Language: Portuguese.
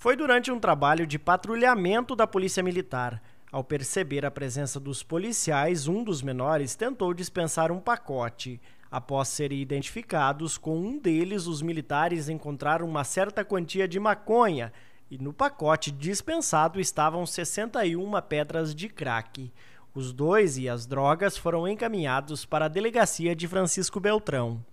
foi durante um trabalho de patrulhamento da Polícia Militar. Ao perceber a presença dos policiais, um dos menores tentou dispensar um pacote. Após serem identificados, com um deles, os militares encontraram uma certa quantia de maconha e no pacote dispensado estavam 61 pedras de crack. Os dois e as drogas foram encaminhados para a delegacia de Francisco Beltrão.